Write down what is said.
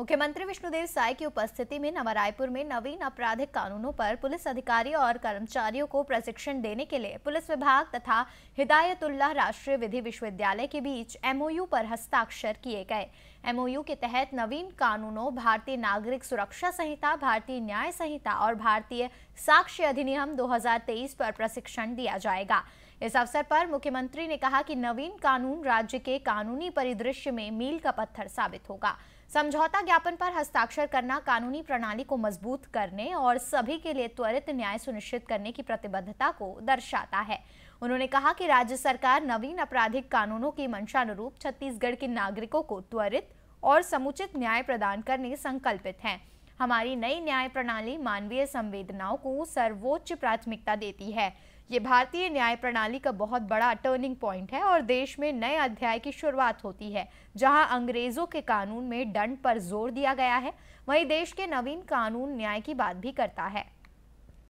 मुख्यमंत्री विष्णुदेव साय की उपस्थिति में नवा रायपुर में नवीन आपराधिक कानूनों पर पुलिस अधिकारी और कर्मचारियों को प्रशिक्षण देने के लिए पुलिस विभाग तथा हिदायतुल्लाह राष्ट्रीय विधि विश्वविद्यालय के बीच एमओयू पर हस्ताक्षर किए गए एमओयू के तहत नवीन कानूनों भारतीय नागरिक सुरक्षा संहिता भारतीय न्याय संहिता और भारतीय साक्ष्य अधिनियम दो पर प्रशिक्षण दिया जाएगा इस अवसर पर मुख्यमंत्री ने कहा कि नवीन कानून राज्य के कानूनी परिदृश्य में मील का पत्थर साबित होगा समझौता ज्ञापन पर हस्ताक्षर करना कानूनी प्रणाली को मजबूत करने और सभी के लिए त्वरित न्याय सुनिश्चित करने की प्रतिबद्धता को दर्शाता है उन्होंने कहा कि राज्य सरकार नवीन आपराधिक कानूनों की मंशानुरूप छत्तीसगढ़ के नागरिकों को त्वरित और समुचित न्याय प्रदान करने संकल्पित है हमारी नई न्याय प्रणाली मानवीय संवेदनाओं को सर्वोच्च प्राथमिकता देती है ये भारतीय न्याय प्रणाली का बहुत बड़ा टर्निंग पॉइंट है और देश में नए अध्याय की शुरुआत होती है जहां अंग्रेजों के कानून में दंड पर जोर दिया गया है वहीं देश के नवीन कानून न्याय की बात भी करता है